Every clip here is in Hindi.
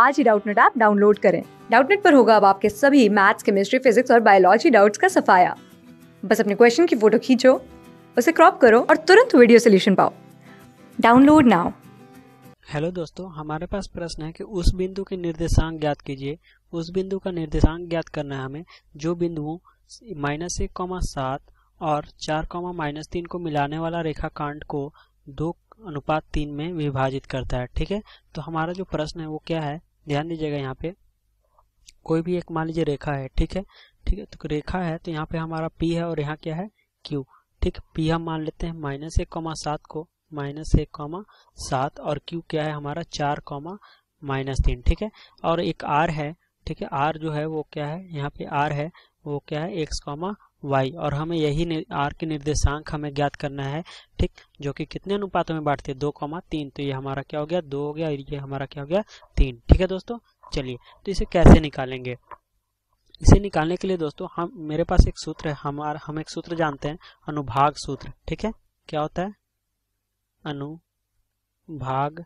आज ही डाउटनेट ऐप डाउनलोड करें डाउटनेट पर होगा अब आपके सभी मैथ्स केमिस्ट्री फिजिक्स और बायोलॉजी डाउट्स का सफाया बस अपने क्वेश्चन की फोटो खींचो उसे क्रॉप करो और तुरंत वीडियो सोल्यूशन पाओ डाउनलोड नाउ हेलो दोस्तों हमारे पास प्रश्न है कि उस बिंदु के निर्देशांक ज्ञात कीजिए उस बिंदु का निर्देशांक ज्ञात करना है हमें जो बिंदुओं माइनस एक कॉमा सात और चार कॉमा माइनस तीन को मिलाने वाला रेखाकांड को दो अनुपात तीन में विभाजित करता है ठीक है तो हमारा जो प्रश्न है वो क्या है ध्यान दीजिएगा यहाँ पे कोई भी एक मान लीजिए रेखा है ठीक है ठीक है तो रेखा है तो यहाँ पे हमारा पी है और यहाँ क्या है क्यू ठीक पी हम मान लेते हैं माइनस एक कॉमा सात को माइनस एक कॉमा सात और क्यू क्या है हमारा चार कॉमा माइनस तीन ठीक है और एक आर है ठीक है आर जो है वो क्या है यहाँ पे आर है वो क्या है एक्स कॉमा वाई और हमें यही आर के निर्देशांक हमें ज्ञात करना है ठीक जो कि कितने अनुपातों में बांटते हैं दो कॉमा तीन तो ये हमारा क्या हो गया दो हो गया और ये हमारा क्या हो गया तीन ठीक है दोस्तों चलिए तो इसे कैसे निकालेंगे इसे निकालने के लिए दोस्तों हम मेरे पास एक सूत्र है हमारा हम एक सूत्र जानते हैं अनुभाग सूत्र ठीक है क्या होता है अनुभाग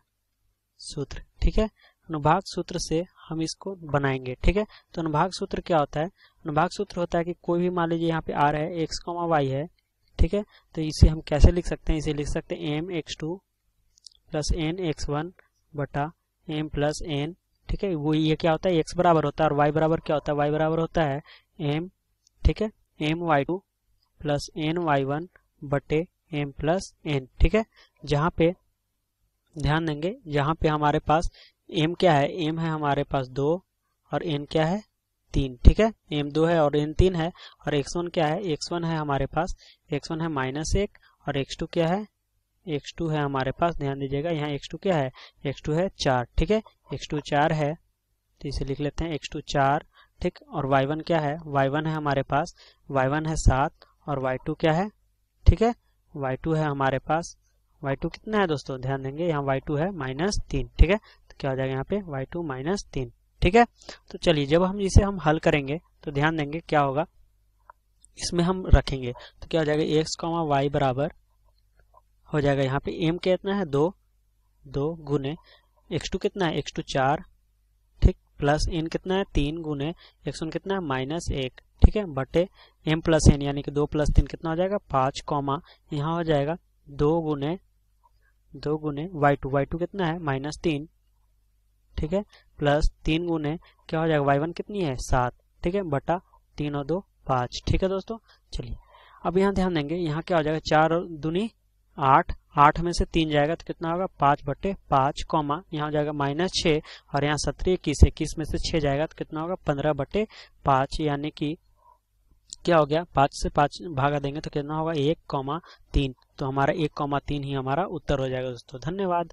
सूत्र ठीक है अनुभाग सूत्र से हम इसको बनाएंगे ठीक है तो अनुभाग सूत्र क्या होता है अनुभाग सूत्र होता है कि कोई भी मान लीजिए यहाँ पे आर है एक्स कॉमा वाई है ठीक है तो इसे हम कैसे लिख सकते हैं इसे लिख सकते हैं M X two plus N X one बटा एम प्लस एन ठीक है वो ये क्या होता है एक्स बराबर होता है और वाई बराबर क्या होता है वाई बराबर होता है एम ठीक है M Y two plus N Y one बटे एम प्लस एन ठीक है जहाँ पे ध्यान देंगे जहाँ पे हमारे पास एम क्या है एम है हमारे पास दो और एन क्या है तीन ठीक है एम दो है और एन तीन है और एक्स वन क्या है एक्स वन है हमारे पास एक्स वन है माइनस एक और एक्स टू क्या है एक्स टू है हमारे पास ध्यान दीजिएगा यहाँ एक्स टू क्या है एक्स टू है चार ठीक है एक्स टू चार है तो इसे लिख लेते हैं एक्स टू चार ठीक और वाई वन क्या है वाई वन है हमारे पास वाई वन है सात और वाई टू क्या है ठीक है वाई टू है हमारे पास वाई टू कितना है दोस्तों ध्यान देंगे यहाँ वाई टू है माइनस तीन ठीक है क्या हो जाएगा यहाँ पे वाई टू माइनस तीन ठीक है तो चलिए जब हम इसे हम हल करेंगे तो ध्यान देंगे क्या होगा इसमें हम रखेंगे तो क्या हो जाएगा एक्स कॉमा वाई बराबर हो जाएगा यहाँ पे एम कितना है दो दो गुने एक्स टू कितना है एक्स टू चार ठीक प्लस एन कितना है तीन गुने एक्स वन कितना है माइनस एक ठीक है बटे एम प्लस एन यानी कि दो प्लस तीन कितना हो जाएगा पाँच कॉमा यहाँ हो जाएगा दो गुने दो गुने वाई टू वाई टू कितना है माइनस तीन ठीक है प्लस तीन गुने क्या हो जाएगा वाई वन कितनी है सात ठीक है बटा तीन और दो पाँच ठीक है दोस्तों चलिए अब यहाँ ध्यान देंगे यहाँ क्या हो जाएगा चार और दुनी आठ आठ में से तीन जाएगा तो कितना होगा पाँच बटे पाँच कॉमा यहाँ हो जाएगा माइनस छः और यहाँ सत्रह इक्कीस इक्कीस में से छः जाएगा तो कितना होगा पंद्रह बटे पाँच यानी कि क्या हो गया पाँच से पाँच भागा देंगे तो कितना होगा एक कॉमा तीन तो हमारा एक कॉमा तीन ही हमारा उत्तर हो जाएगा दोस्तों धन्यवाद